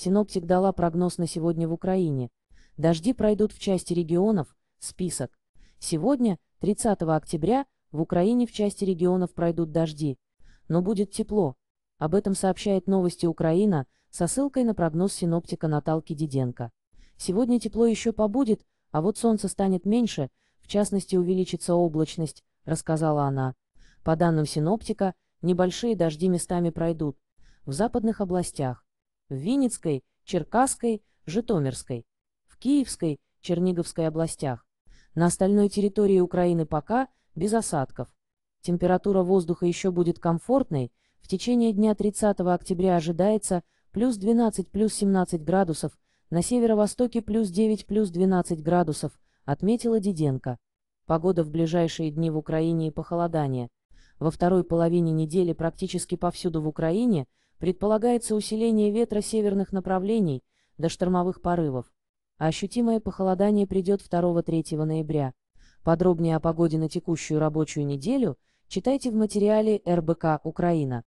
Синоптик дала прогноз на сегодня в Украине. Дожди пройдут в части регионов, список. Сегодня, 30 октября, в Украине в части регионов пройдут дожди. Но будет тепло. Об этом сообщает новости Украина со ссылкой на прогноз синоптика Наталки Диденко. Сегодня тепло еще побудет, а вот солнце станет меньше, в частности увеличится облачность, рассказала она. По данным синоптика, небольшие дожди местами пройдут в западных областях в Винницкой, Черкасской, Житомирской, в Киевской, Черниговской областях. На остальной территории Украины пока без осадков. Температура воздуха еще будет комфортной, в течение дня 30 октября ожидается плюс 12 плюс 17 градусов, на северо-востоке плюс 9 плюс 12 градусов, отметила Диденко. Погода в ближайшие дни в Украине и похолодание. Во второй половине недели практически повсюду в Украине Предполагается усиление ветра северных направлений до штормовых порывов, а ощутимое похолодание придет 2-3 ноября. Подробнее о погоде на текущую рабочую неделю читайте в материале РБК «Украина».